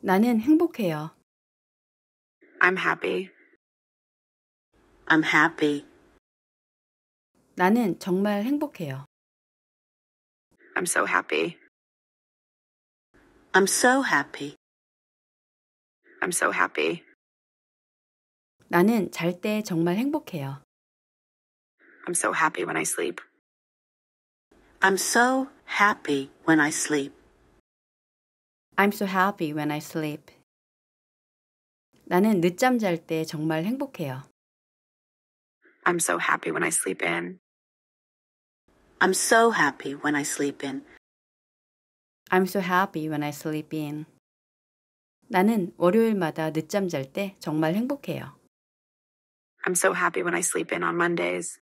나는 행복해요. I'm happy. I'm happy. 나는 정말 행복해요. I'm so happy. I'm so happy. I'm so happy. 나는 잘 때 정말 행복해요. I'm so happy when I sleep. I'm so happy when I sleep. I'm so happy when I sleep. 나는 늦잠 잘 때 정말 행복해요. I'm so happy when I sleep in. I'm so happy when I sleep in. I'm so happy when I sleep in. 나는 월요일마다 늦잠 잘 때 정말 행복해요. I'm so happy when I sleep in on Mondays.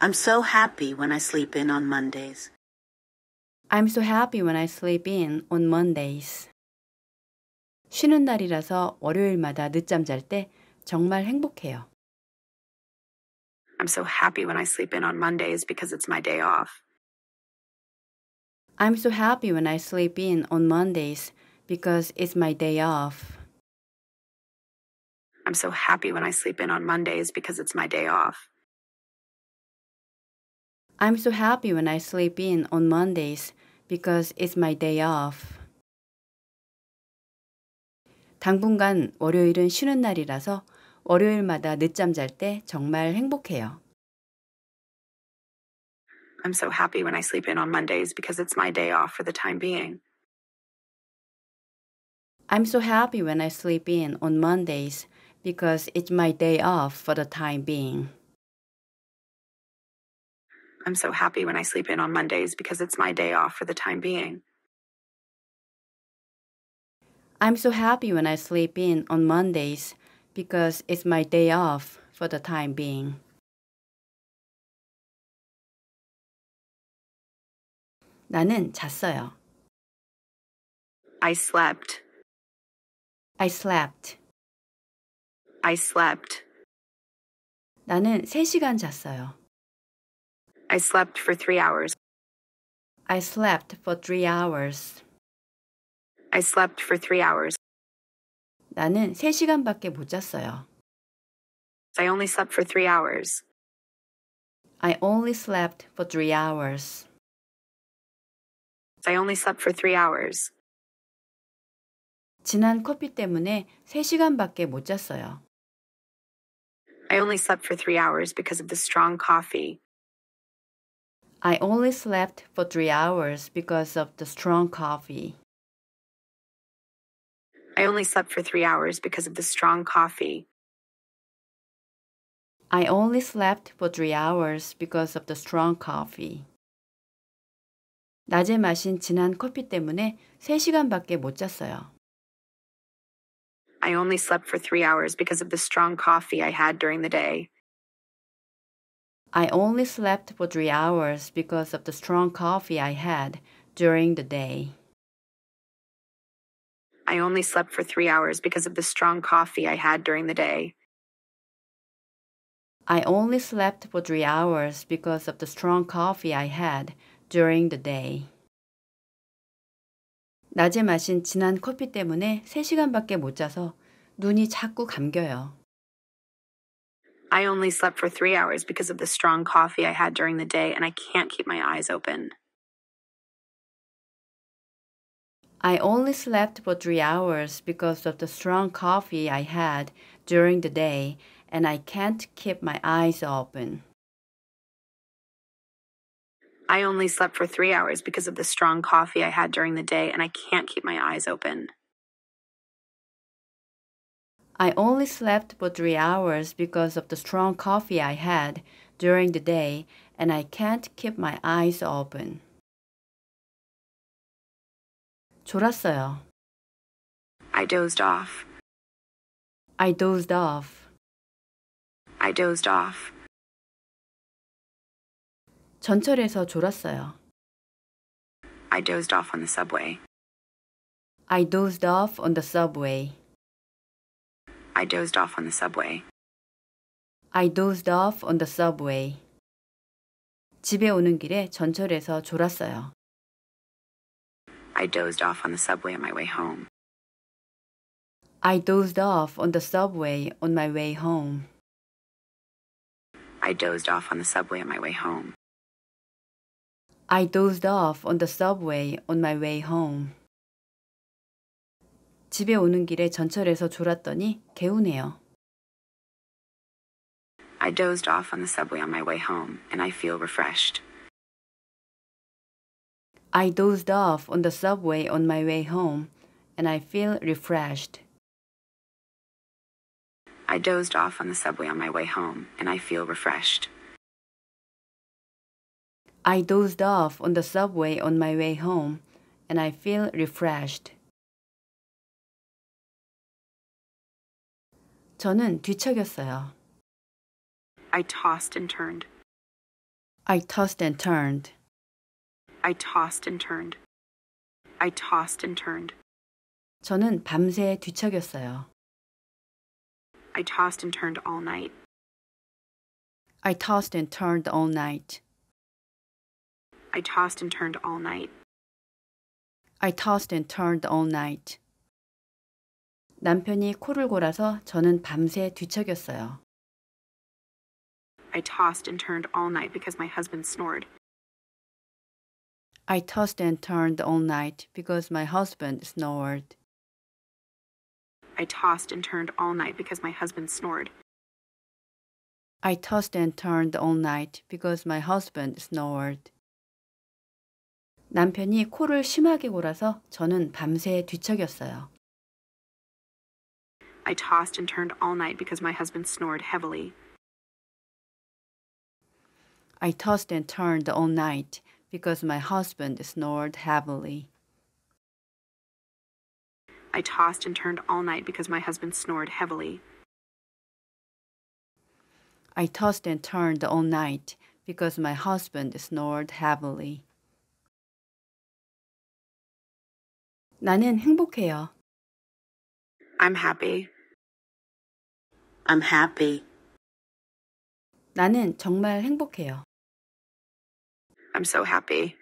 I'm so happy when I sleep in on Mondays. I'm so happy when I sleep in on Mondays. 쉬는 날이라서 월요일마다 늦잠 잘 때 정말 행복해요. I'm so happy when I sleep in on Mondays because it's my day off. I'm so happy when I sleep in on Mondays because it's my day off. I'm so happy when I sleep in on Mondays because it's my day off. I'm so happy when I sleep in on Mondays because it's my day off. 당분간 월요일은 쉬는 날이라서 월요일마다 늦잠 잘때 정말 행복해요. I'm so happy when I sleep in on Mondays because it's my day off for the time being. I'm so happy when I sleep in on Mondays because it's my day off for the time being. I'm so happy when I sleep in on Mondays because it's my day off for the time being. I'm so happy when I sleep in on Mondays because it's my day off for the time being. 나는 잤어요. I slept. I slept. I slept. 나는 3시간 잤어요. I slept for three hours. I slept for three hours. I slept for three hours. 나는 세 시간밖에 못 잤어요. I only slept for three hours. I only slept for three hours. I only slept for three hours. 지난 커피 때문에 세 시간밖에 못 잤어요. I only slept for three hours because of the strong coffee. I only slept for three hours because of the strong coffee. I only slept for three hours because of the strong coffee. I only slept for three hours because of the strong coffee. 낮에 마신 진한 커피 때문에 세 시간밖에 못 잤어요. I only slept for three hours because of the strong coffee I had during the day. I only slept for three hours because of the strong coffee I had during the day. I only slept for three hours because of the strong coffee I had during the day. I only slept for three hours because of the strong coffee I had during the day. 낮에 마신 진한 커피 때문에 3시간밖에 못 자서 눈이 자꾸 감겨요. I only slept for three hours because of the strong coffee I had during the day, and I can't keep my eyes open. I only slept for three hours because of the strong coffee I had during the day, and I can't keep my eyes open. I only slept for three hours because of the strong coffee I had during the day, and I can't keep my eyes open. I only slept for three hours because of the strong coffee I had during the day, and I can't keep my eyes open. 졸았어요. I dozed off. I dozed off. I dozed off. 전철에서 졸았어요. I dozed off on the subway. I dozed off on the subway. I dozed off on the subway. I dozed off on the subway. 집에 오는 길에 전철에서 졸았어요. I dozed off on the subway on my way home. I dozed off on the subway on my way home. I dozed off on the subway on my way home. I dozed off on the subway on my way home. 집에 오는 길에 전철에서 졸았더니 개운해요. I dozed off on the subway on my way home and I feel refreshed. I dozed off on the subway on my way home and I feel refreshed. I dozed off on the subway on my way home and I feel refreshed. I dozed off on the subway on my way home and I feel refreshed. 저는 뒤척였어요. I tossed and turned. I tossed and turned. I tossed and turned. I tossed and turned. 저는 밤새 뒤척였어요. I tossed and turned all night. I tossed and turned all night. I tossed and turned all night. I tossed and turned all night. 남편이 코를 골아서 저는 밤새 뒤척였어요. I tossed and turned all night because my husband snored. I tossed and turned all night because my husband snored. I tossed and turned all night because my husband snored. I tossed and turned all night because my husband snored. 남편이 코를 심하게 골아서 저는 밤새 뒤척였어요. I tossed and turned all night because my husband snored heavily. I tossed and turned all night because my husband snored heavily. I tossed and turned all night because my husband snored heavily. I tossed and turned all night because my husband snored heavily. 나는 행복해요. I'm happy. I'm happy. 나는 정말 행복해요. I'm so happy.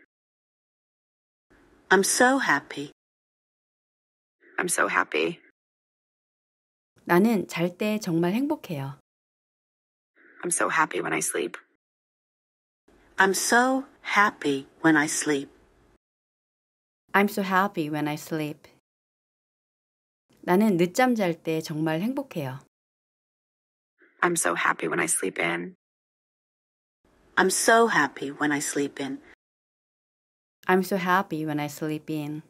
I'm so happy. I'm so happy. 나는 잘 때 정말 행복해요. I'm so happy when I sleep. I'm so happy when I sleep. I'm so happy when I sleep. 나는 늦잠 잘 때 정말 행복해요. I'm so happy when I sleep in. I'm so happy when I sleep in. I'm so happy when I sleep in.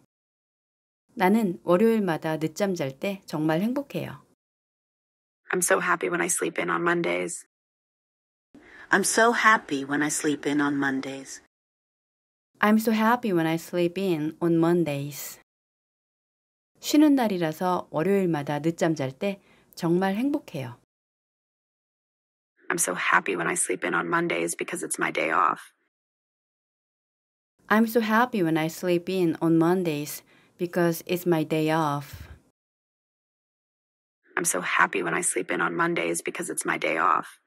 나는 월요일마다 늦잠 잘때 정말 행복해요. I'm so happy when I sleep in on Mondays. I'm so happy when I sleep in on Mondays. I'm so happy when I sleep in on Mondays. 쉬는 날이라서 월요일마다 늦잠 잘 때 정말 행복해요. I'm so happy when I sleep in on Mondays because it's my day off. I'm so happy when I sleep in on Mondays because it's my day off. I'm so happy when I sleep in on Mondays because it's my day off.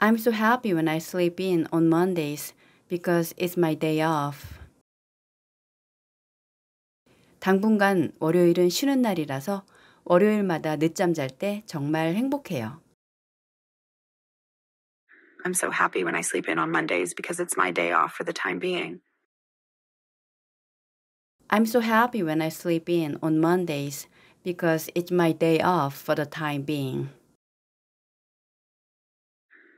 I'm so happy when I sleep in on Mondays because it's my day off. 당분간 월요일은 쉬는 날이라서 월요일마다 늦잠 잘 때 정말 행복해요. I'm so happy when I sleep in on Mondays because it's my day off for the time being. I'm so happy when I sleep in on Mondays because it's my day off for the time being.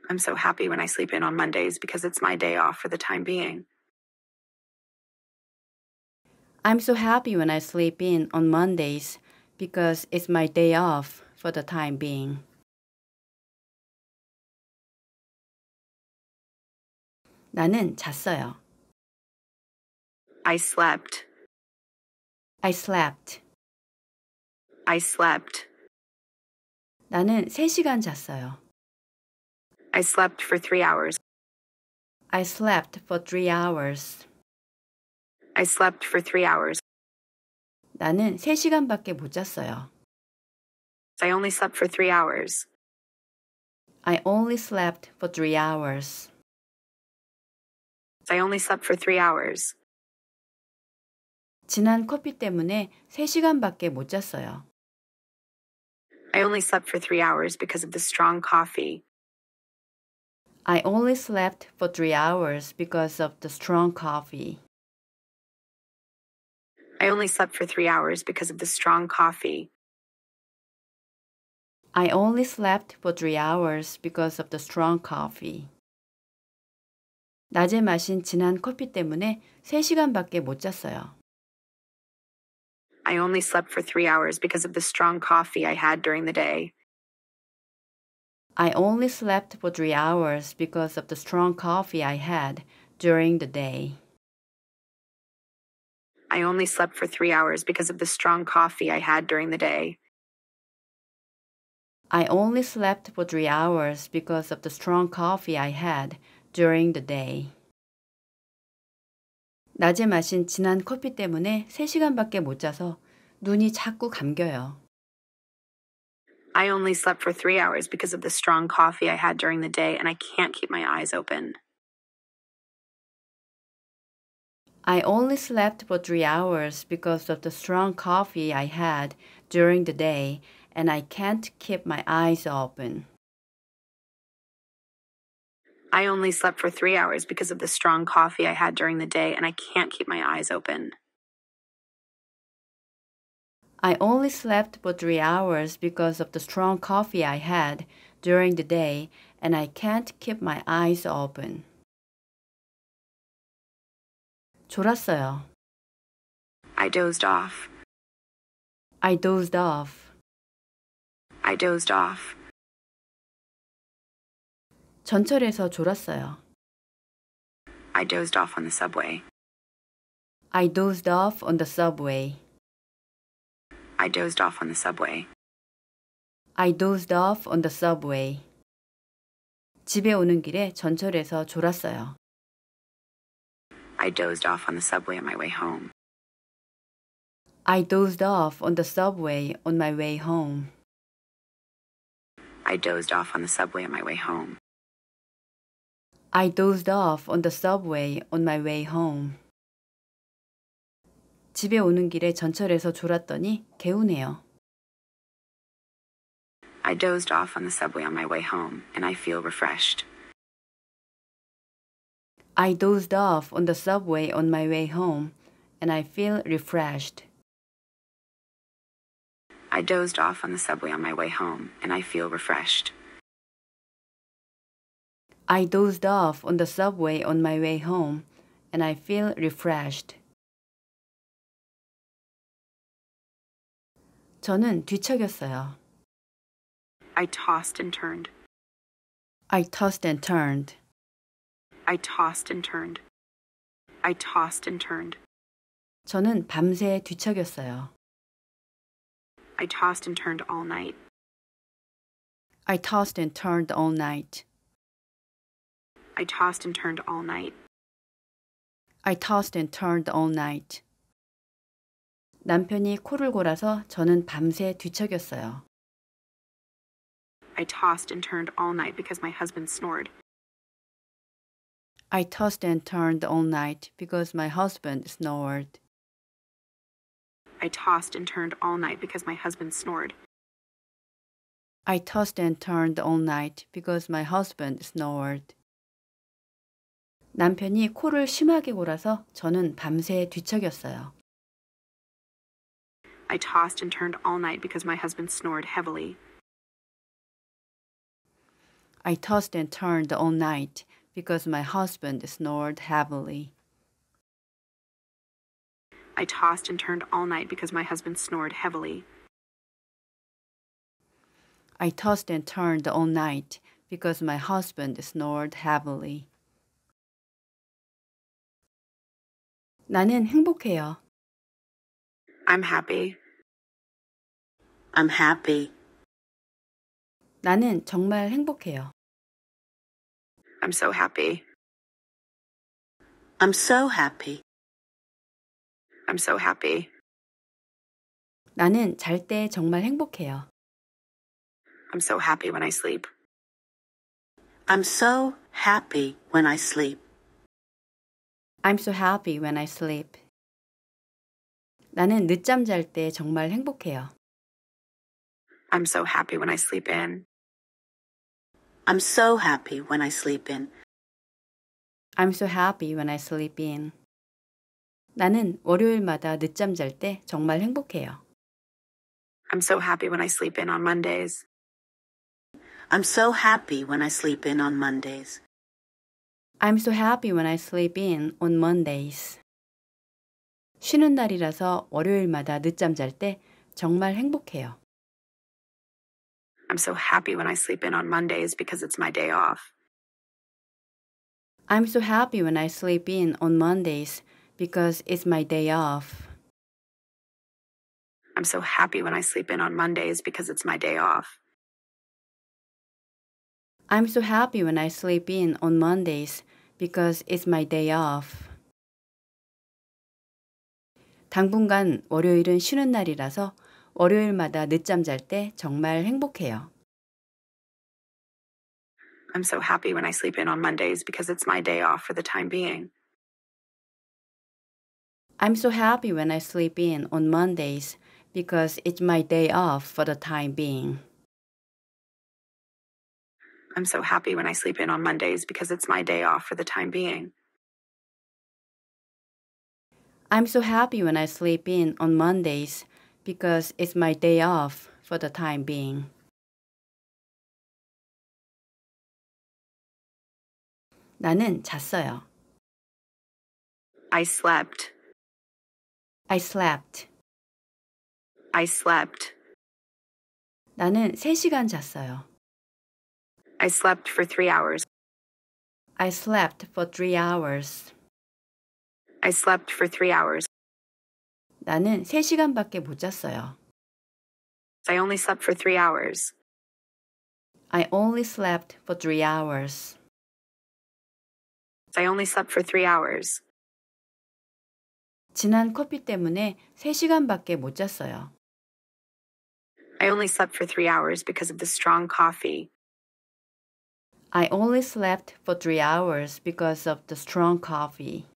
I'm so happy when I sleep in on Mondays because it's my day off for the time being. I'm so happy when I sleep in on Mondays because it's my day off for the time being. 나는 잤어요. I slept. I slept. I slept. 나는 3시간 잤어요. I slept for 3 hours. I slept for 3 hours. I slept for 3 hours. 나는 3시간밖에 못 잤어요. I only slept for 3 hours. I only slept for 3 hours. I only slept for 3 hours. 진한 커피 때문에 3시간밖에 못 잤어요. I only slept for 3 hours because of the strong coffee. I only slept for 3 hours because of the strong coffee. I only slept for three hours because of the strong coffee. I only slept for three hours because of the strong coffee. 낮에 마신 진한 커피 때문에 3시간밖에 못 잤어요. I only slept for three hours because of the strong coffee I had during the day. I only slept for three hours because of the strong coffee I had during the day. I only slept for three hours because of the strong coffee I had during the day. I only slept for three hours because of the strong coffee I had during the day. 낮에 마신 진한 커피 때문에 3시간밖에 못 자서 눈이 자꾸 감겨요. I only slept for three hours because of the strong coffee I had during the day, and I can't keep my eyes open. I only slept for three hours because of the strong coffee I had during the day, and I can't keep my eyes open. I only slept for three hours because of the strong coffee I had during the day, and I can't keep my eyes open. I only slept for three hours because of the strong coffee I had during the day, and I can't keep my eyes open. 졸았어요. I dozed off. I dozed off. I dozed off. 전철에서 졸았어요. I dozed off on the subway. I dozed off on the subway. I dozed off on the subway. I dozed off on the subway. 집에 오는 길에 전철에서 졸았어요. I dozed off on the subway on my way home. I dozed off on the subway on my way home. I dozed off on the subway on my way home. I dozed off on the subway on my way home. 집에 오는 길에 전철에서 졸았더니 개운해요. I dozed off on the subway on my way home and I feel refreshed. I dozed off on the subway on my way home, and I feel refreshed. I dozed off on the subway on my way home, and I feel refreshed. I dozed off on the subway on my way home, and I feel refreshed. 저는 뒤척였어요. I tossed and turned. I tossed and turned. I tossed and turned. I tossed and turned. 저는 밤새 뒤척였어요. I tossed and turned all night. I tossed and turned all night. I tossed and turned all night. I tossed and turned all night. 남편이 코를 골아서 저는 밤새 뒤척였어요. I tossed and turned all night because my husband snored. I tossed and turned all night because my husband snored. I tossed and turned all night because my husband snored. I tossed and turned all night because my husband snored. 남편이 코를 심하게 골아서 저는 밤새 뒤척였어요. I tossed and turned all night because my husband snored heavily. I tossed and turned all night because my husband snored heavily. I tossed and turned all night because my husband snored heavily. I tossed and turned all night because my husband snored heavily. 나는 행복해요. I'm happy. I'm happy. 나는 정말 행복해요. I'm so happy. I'm so happy. I'm so happy. 나는 잘 때 정말 행복해요. I'm so happy when I sleep. I'm so happy when I sleep. I'm so happy when I sleep. 나는 늦잠 잘 때 정말 행복해요. I'm so happy when I sleep in. I'm so happy when I sleep in. I'm so happy when I sleep in. 나는 월요일마다 늦잠 잘때 정말 행복해요. I'm so happy when I sleep in on Mondays. I'm so happy when I sleep in on Mondays. I'm so happy when I sleep in on Mondays. 쉬는 날이라서 월요일마다 늦잠 잘 때 정말 행복해요. I'm so happy when I sleep in on Mondays because it's my day off. I'm so happy when I sleep in on Mondays because it's my day off. I'm so happy when I sleep in on Mondays because it's my day off. I'm so happy when I sleep in on Mondays because it's my day off. 당분간 월요일은 쉬는 날이라서 월요일마다 늦잠 잘 때 정말 행복해요. I'm so happy when I sleep in on Mondays because it's my day off for the time being. I'm so happy when I sleep in on Mondays because it's my day off for the time being. I'm so happy when I sleep in on Mondays because it's my day off for the time being. I'm so happy when I sleep in on Mondays because it's my day off for the time being. I slept. I slept. I slept. 나는 3시간 잤어요. I slept for 3 hours. I slept for 3 hours. I slept for 3 hours. 나는 3시간밖에 못 잤어요. I only slept for 3 hours. I only slept for 3 hours. I only slept for 3 hours. 진한 커피 때문에 3시간밖에 못 잤어요. I only slept for 3 hours because of the strong coffee. I only slept for 3 hours because of the strong coffee.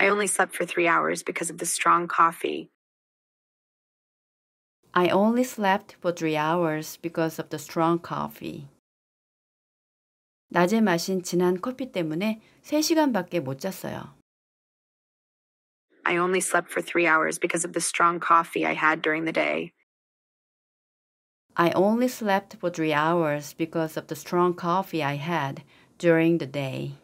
I only slept for three hours because of the strong coffee. I only slept for three hours because of the strong coffee. 낮에 마신 진한 커피 때문에 3시간밖에 못 잤어요. I only slept for three hours because of the strong coffee I had during the day. I only slept for three hours because of the strong coffee I had during the day.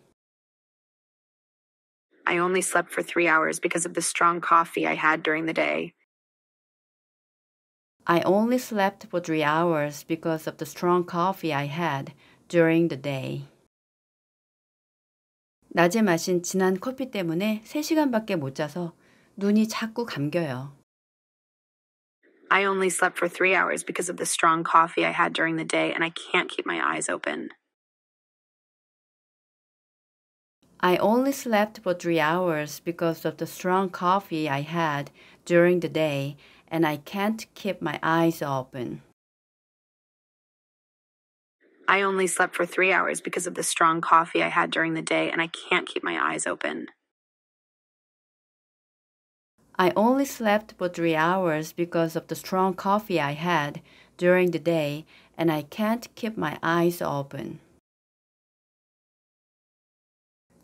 I only slept for three hours because of the strong coffee I had during the day. I only slept for three hours because of the strong coffee I had during the day. 낮에 마신 진한 커피 때문에 3시간밖에 못 자서 눈이 자꾸 감겨요. I only slept for three hours because of the strong coffee I had during the day, and I can't keep my eyes open. I only slept for three hours because of the strong coffee I had during the day, and I can't keep my eyes open. I only slept for three hours because of the strong coffee I had during the day, and I can't keep my eyes open. I only slept for three hours because of the strong coffee I had during the day, and I can't keep my eyes open.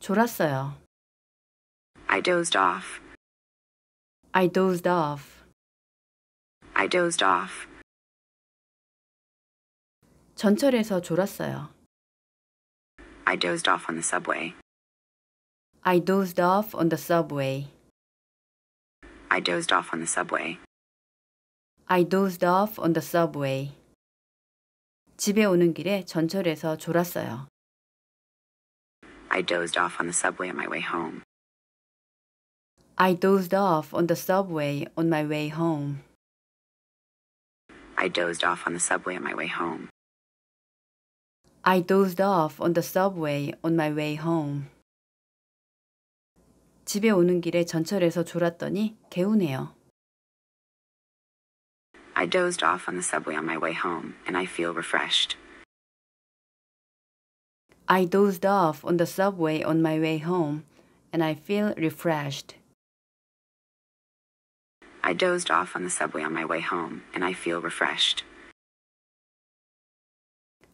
졸았어요. I dozed off. I dozed off. I dozed off. 전철에서 졸았어요. I dozed off on the subway. I dozed off on the subway. I dozed off on the subway. I dozed off on the subway. 집에 오는 길에 전철에서 졸았어요. I dozed off on the subway on my way home. I dozed off on the subway on my way home. I dozed off on the subway on my way home. I dozed off on the subway on my way home. 집에 오는 길에 전철에서 졸았더니 개운해요. I dozed off on the subway on my way home and I feel refreshed. I dozed off on the subway on my way home, and I feel refreshed. I dozed off on the subway on my way home, and I feel refreshed.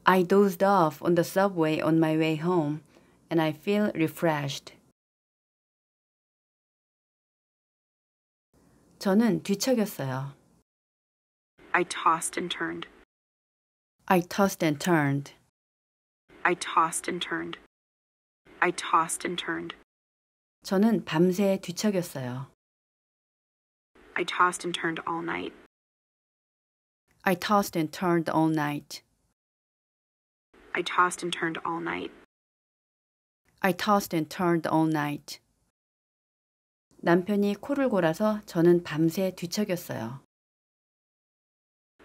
I dozed off on the subway on my way home, and I feel refreshed. 저는 뒤척였어요. I tossed and turned. I tossed and turned. I tossed and turned. I tossed and turned. 저는 밤새 뒤척였어요. I tossed and turned all night. I tossed and turned all night. I tossed and turned all night. I tossed and turned all night. 남편이 코를 골아서 저는 밤새 뒤척였어요.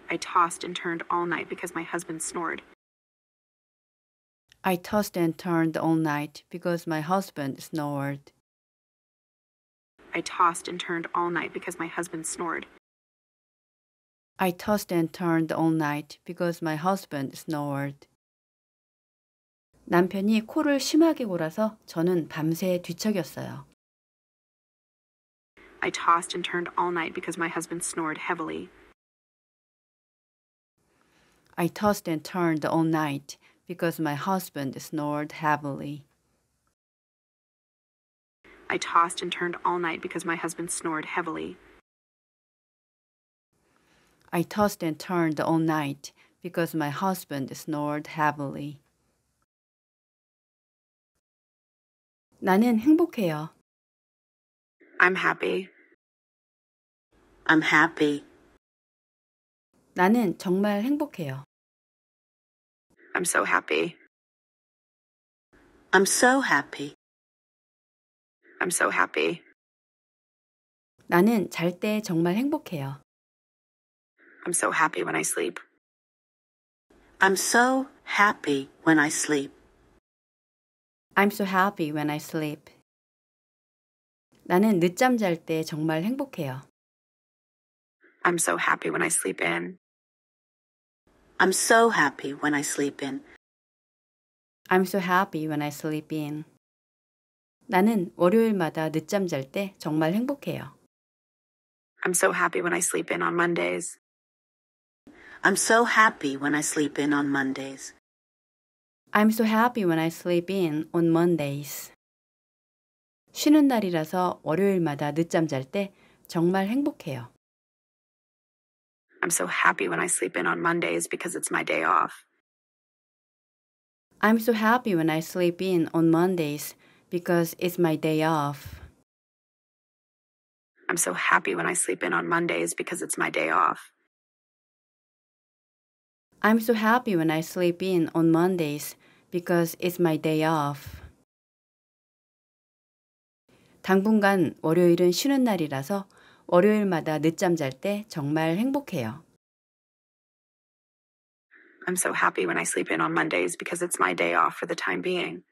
I tossed and turned all night because my husband snored. I tossed and turned all night because my husband snored. I tossed and turned all night because my husband snored. I tossed and turned all night because my husband snored. 남편이 코를 심하게 골아서 저는 밤새 뒤척였어요. I tossed and turned all night because my husband snored heavily. I tossed and turned all night because my husband snored heavily. I tossed and turned all night because my husband snored heavily. I tossed and turned all night because my husband snored heavily. 나는 행복해요. I'm happy. I'm happy. 나는 정말 행복해요. I'm so happy. I'm so happy. I'm so happy. 나는 잘 때 정말 행복해요. I'm so happy when I sleep. I'm so happy when I sleep. I'm so happy when I sleep. 나는 늦잠 잘 때 정말 행복해요. I'm so happy when I sleep in. I'm so happy when I sleep in. I'm so happy when I sleep in. 나는 월요일마다 늦잠 잘때 정말 행복해요. I'm so happy when I sleep in on Mondays. I'm so happy when I sleep in on Mondays. I'm so happy when I sleep in on Mondays. 쉬는 날이라서 월요일마다 늦잠 잘 때 정말 행복해요. I'm so happy when I sleep in on Mondays because it's my day off. I'm so happy when I sleep in on Mondays because it's my day off. I'm so happy when I sleep in on Mondays because it's my day off. I'm so happy when I sleep in on Mondays because it's my day off. 당분간 월요일은 쉬는 날이라서 월요일마다 늦잠 잘 때 정말 행복해요. I'm so happy when I sleep in on Mondays because it's my day off for the time being.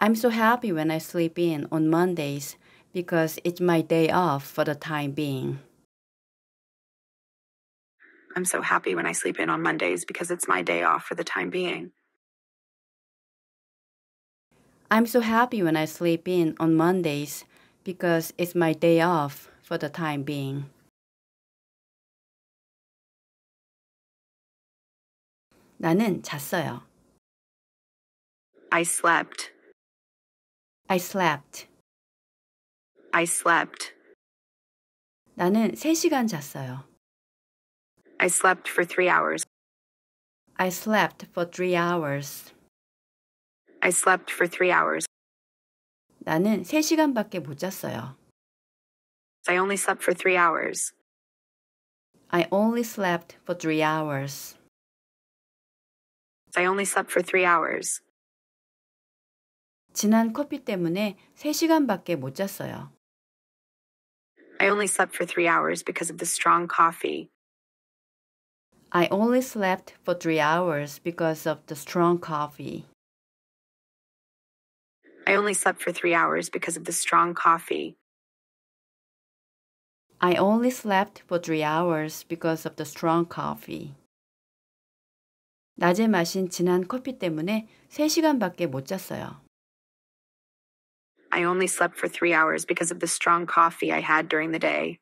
I'm so happy when I sleep in on Mondays because it's my day off for the time being. I'm so happy when I sleep in on Mondays because it's my day off for the time being. I'm so happy when I sleep in on Mondays because it's my day off for the time being. I slept. I slept. I slept. 나는 3시간 잤어요. I slept for 3 hours. I slept for 3 hours. I slept for 3 hours. 나는 3시간밖에 못 잤어요. I only slept for 3 hours. I only slept for 3 hours. I only slept for 3 hours. 진한 커피 때문에 3시간밖에 못 잤어요. I only slept for 3 hours because of the strong coffee. I only slept for 3 hours because of the strong coffee. I only slept for three hours because of the strong coffee. I only slept for three hours because of the strong coffee. 낮에 마신 진한 커피 때문에 3시간밖에 못 잤어요. I only slept for three hours because of the strong coffee I had during the day.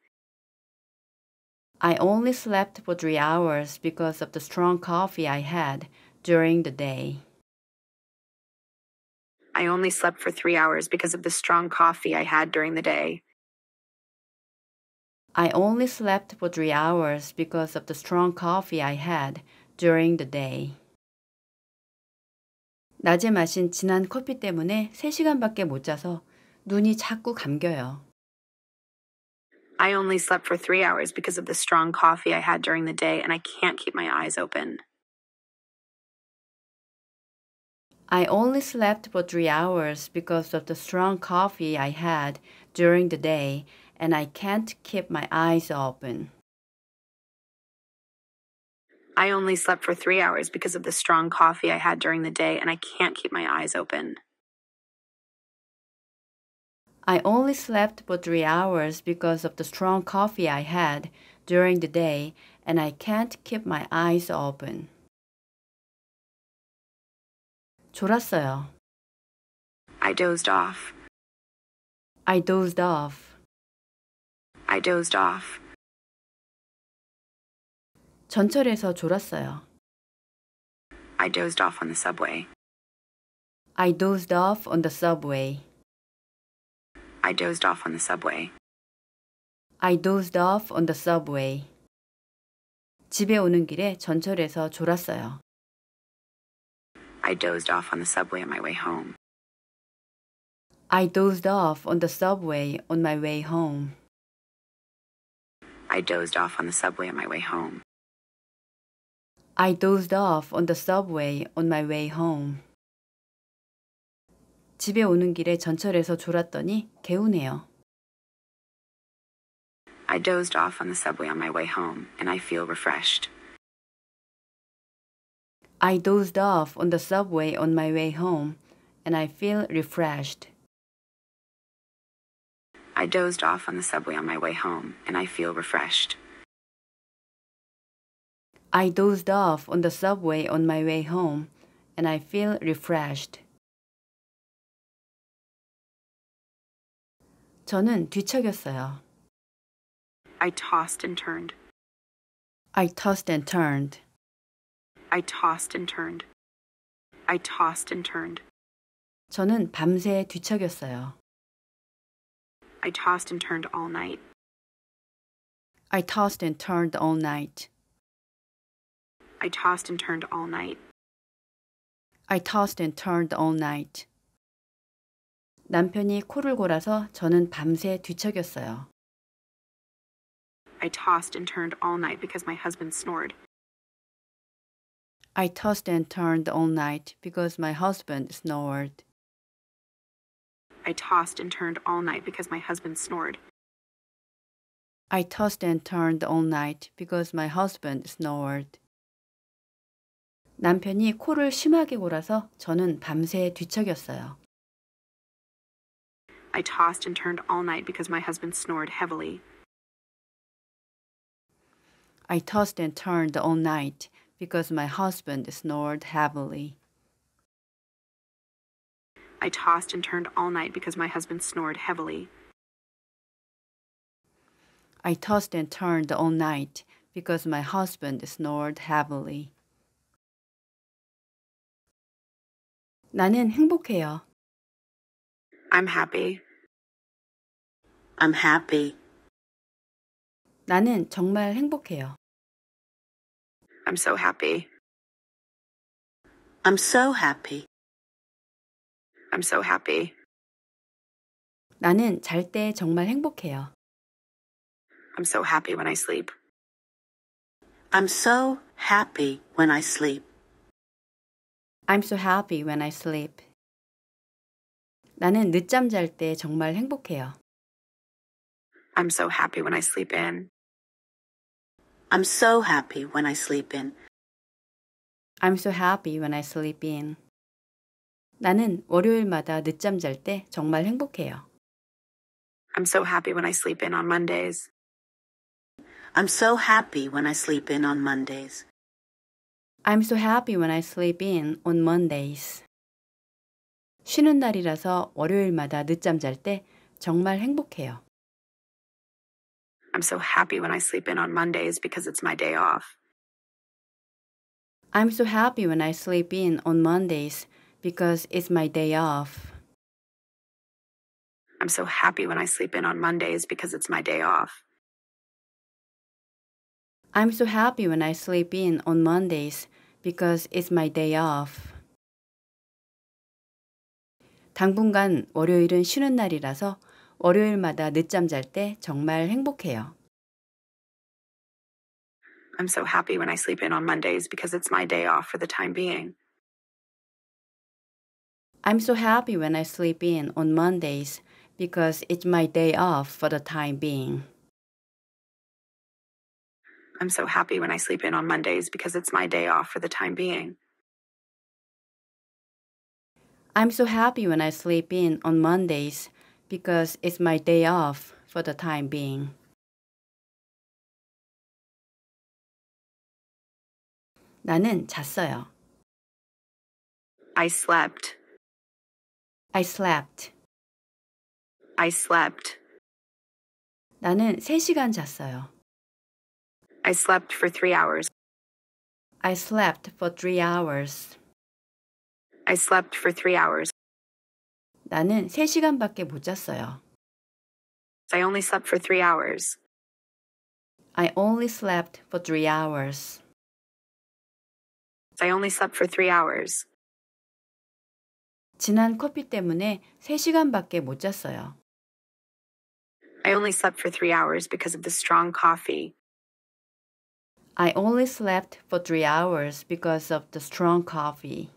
I only slept for three hours because of the strong coffee I had during the day. I only slept for three hours because of the strong coffee I had during the day. I only slept for three hours because of the strong coffee I had during the day. 낮에 마신 진한 커피 때문에 3시간밖에 못 자서 눈이 자꾸 감겨요. I only slept for three hours because of the strong coffee I had during the day, and I can't keep my eyes open. I only slept for three hours because of the strong coffee I had during the day, and I can't keep my eyes open. I only slept for three hours because of the strong coffee I had during the day, and I can't keep my eyes open. I only slept for three hours because of the strong coffee I had during the day, and I can't keep my eyes open. 졸았어요. I dozed off. I dozed off. I dozed off. 전철에서 졸았어요. I dozed off on the subway. I dozed off on the subway. I dozed off on the subway. I dozed off on the subway. 집에 오는 길에 전철에서 졸았어요. I dozed off on the subway on my way home. I dozed off on the subway on my way home. I dozed off on the subway on my way home. I dozed off on the subway on my way home. 집에 오는 길에 전철에서 졸았더니 개운해요. I dozed off on the subway on my way home and I feel refreshed. I dozed off on the subway on my way home, and I feel refreshed. I dozed off on the subway on my way home, and I feel refreshed. I dozed off on the subway on my way home, and I feel refreshed. 저는 뒤척였어요. I tossed and turned. I tossed and turned. I tossed and turned. I tossed and turned. 저는 밤새 뒤척였어요. I tossed and turned all night. I tossed and turned all night. I tossed and turned all night. I tossed and turned all night. 남편이 코를 골아서 저는 밤새 뒤척였어요. I tossed and turned all night because my husband snored. I tossed and turned all night because my husband snored. I tossed and turned all night because my husband snored. I tossed and turned all night because my husband snored. 남편이 코를 심하게 골아서 저는 밤새 뒤척였어요. I tossed and turned all night because my husband snored heavily. I tossed and turned all night because my husband snored heavily. I tossed and turned all night because my husband snored heavily. I tossed and turned all night because my husband snored heavily. 나는 행복해요. I'm happy. I'm happy. 나는 정말 행복해요. I'm so happy. I'm so happy. I'm so happy. 나는 잘 때 정말 행복해요. I'm so happy when I sleep. I'm so happy when I sleep. I'm so happy when I sleep. 나는 늦잠 잘 때 정말 행복해요. I'm so happy when I sleep in. I'm so happy when I sleep in. I'm so happy when I sleep in. 나는 월요일마다 늦잠 잘때 정말 행복해요. I'm so happy when I sleep in on Mondays. I'm so happy when I sleep in on Mondays. I'm so happy when I sleep in on Mondays. 쉬는 날이라서 월요일마다 늦잠 잘 때 정말 행복해요. I'm so happy when I sleep in on Mondays because it's my day off. I'm so happy when I sleep in on Mondays because it's my day off. I'm so happy when I sleep in on Mondays because it's my day off. I'm so happy when I sleep in on Mondays because it's my day off. 당분간 월요일은 쉬는 날이라서 월요일마다 늦잠 잘 때 정말 행복해요. I'm so happy when I sleep in on Mondays because it's my day off for the time being. I'm so happy when I sleep in on Mondays because it's my day off for the time being. I'm so happy when I sleep in on Mondays because it's my day off for the time being. I'm so happy when I sleep in on Mondays because it's my day off for the time being. 나는 잤어요. I slept. I slept. I slept. 나는 3시간 잤어요. I slept for 3 hours. I slept for 3 hours. I slept for 3 hours. 나는 3시간밖에 못 잤어요. I only slept for 3 hours. I only slept for 3 hours. I only slept for 3 hours. 진한 커피 때문에 3시간밖에 못 잤어요. I only slept for 3 hours because of the strong coffee. I only slept for 3 hours because of the strong coffee.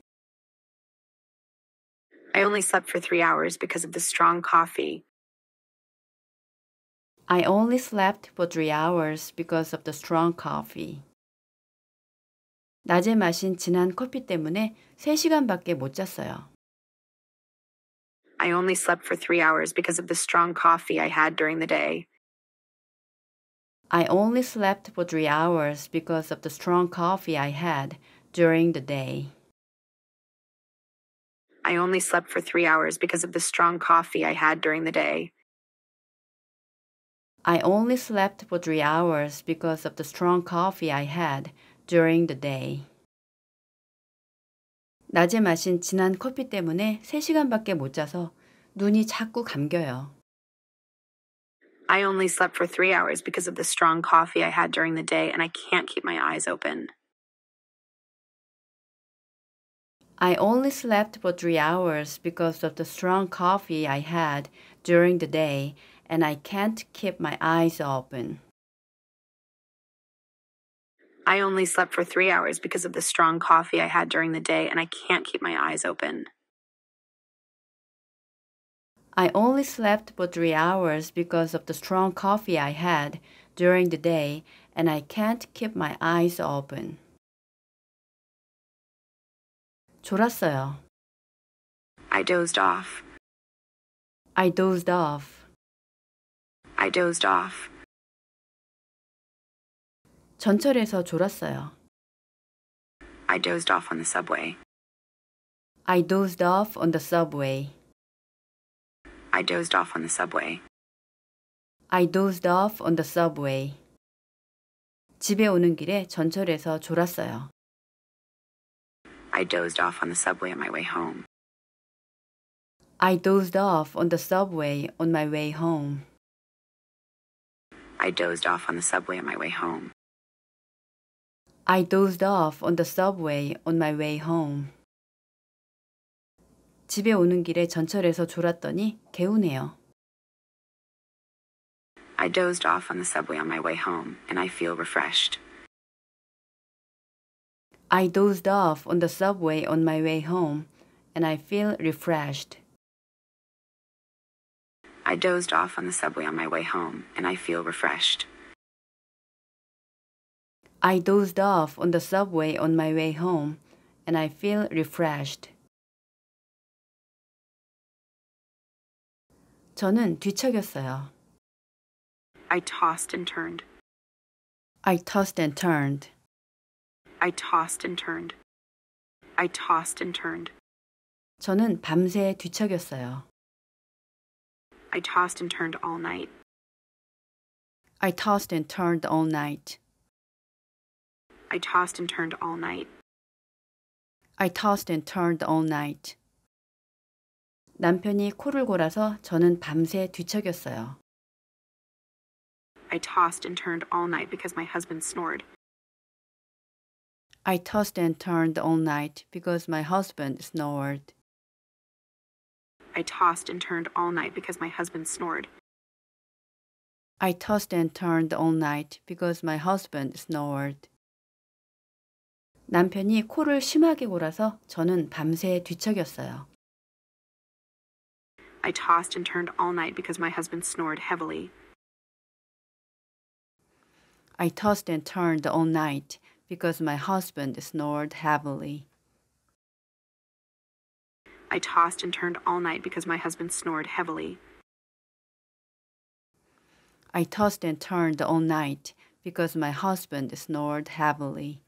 I only slept for three hours because of the strong coffee. I only slept for three hours because of the strong coffee. 낮에 마신 진한 커피 때문에 3시간밖에 못 잤어요. I only slept for three hours because of the strong coffee I had during the day. I only slept for three hours because of the strong coffee I had during the day. I only slept for three hours because of the strong coffee I had during the day. I only slept for three hours because of the strong coffee I had during the day. 낮에 마신 진한 커피 때문에 3시간밖에 못 자서 눈이 자꾸 감겨요. I only slept for three hours because of the strong coffee I had during the day, and I can't keep my eyes open. I only slept for three hours because of the strong coffee I had during the day, and I can't keep my eyes open. I only slept for three hours because of the strong coffee I had during the day, and I can't keep my eyes open. I only slept for three hours because of the strong coffee I had during the day, and I can't keep my eyes open. 졸았어요. I dozed off. I dozed off. I dozed off. 전철에서 졸았어요. I dozed off on the subway. I dozed off on the subway. I dozed off on the subway. I dozed off on the subway. 집에 오는 길에 전철에서 졸았어요. I dozed off on the subway on my way home. I dozed off on the subway on my way home. I dozed off on the subway on my way home. I dozed off on the subway on my way home. 집에 오는 길에 전철에서 졸았더니 개운해요. I dozed off on the subway on my way home and I feel refreshed. I dozed off on the subway on my way home, and I feel refreshed. I dozed off on the subway on my way home, and I feel refreshed. I dozed off on the subway on my way home, and I feel refreshed. 저는 뒤척였어요. I tossed and turned. I tossed and turned. I tossed and turned. I tossed and turned. 저는 밤새 뒤척였어요. I tossed and turned all night. I tossed and turned all night. I tossed and turned all night. I tossed and turned all night. 남편이 코를 골아서 저는 밤새 뒤척였어요. I tossed and turned all night because my husband snored. I tossed and turned all night because my husband snored. I tossed and turned all night because my husband snored. I tossed and turned all night because my husband snored. 남편이 코를 심하게 골아서 저는 밤새 뒤척였어요. I tossed and turned all night because my husband snored heavily. I tossed and turned all night because my husband snored heavily. I tossed and turned all night because my husband snored heavily. I tossed and turned all night because my husband snored heavily.